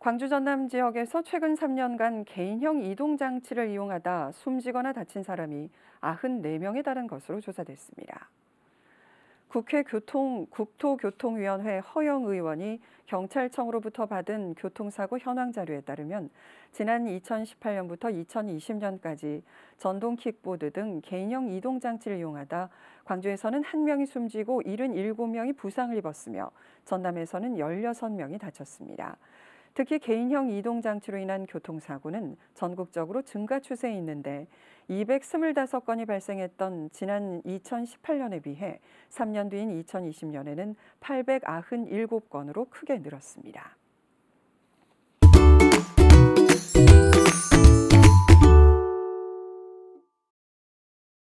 광주 전남 지역에서 최근 3년간 개인형 이동 장치를 이용하다 숨지거나 다친 사람이 94명에 달한 것으로 조사됐습니다. 국회 교통 국토교통위원회 허영 의원이 경찰청으로부터 받은 교통사고 현황 자료에 따르면 지난 2018년부터 2020년까지 전동 킥보드 등 개인형 이동 장치를 이용하다 광주에서는 1명이 숨지고 77명이 부상을 입었으며 전남에서는 16명이 다쳤습니다. 특히 개인형 이동 장치로 인한 교통사고는 전국적으로 증가 추세에 있는데 225건이 발생했던 지난 2018년에 비해 3년 뒤인 2020년에는 897건으로 크게 늘었습니다.